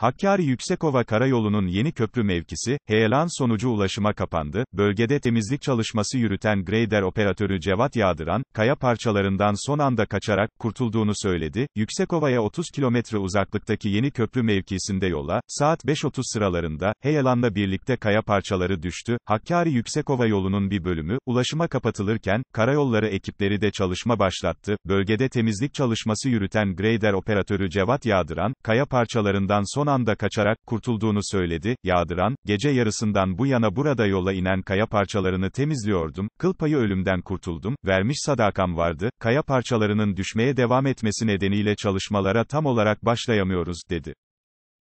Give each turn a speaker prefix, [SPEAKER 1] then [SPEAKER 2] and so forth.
[SPEAKER 1] Hakkari-Yüksekova Karayolu'nun yeni köprü mevkisi, heyelan sonucu ulaşıma kapandı, bölgede temizlik çalışması yürüten grader operatörü Cevat Yağdıran, kaya parçalarından son anda kaçarak, kurtulduğunu söyledi, Yüksekova'ya 30 kilometre uzaklıktaki yeni köprü mevkisinde yola, saat 5.30 sıralarında, heyelanla birlikte kaya parçaları düştü, Hakkari-Yüksekova yolunun bir bölümü, ulaşıma kapatılırken, karayolları ekipleri de çalışma başlattı, bölgede temizlik çalışması yürüten grader operatörü Cevat Yağdıran, kaya parçalarından son son anda kaçarak kurtulduğunu söyledi. Yağdıran, gece yarısından bu yana burada yola inen kaya parçalarını temizliyordum, kıl payı ölümden kurtuldum, vermiş sadakam vardı, kaya parçalarının düşmeye devam etmesi nedeniyle çalışmalara tam olarak başlayamıyoruz, dedi.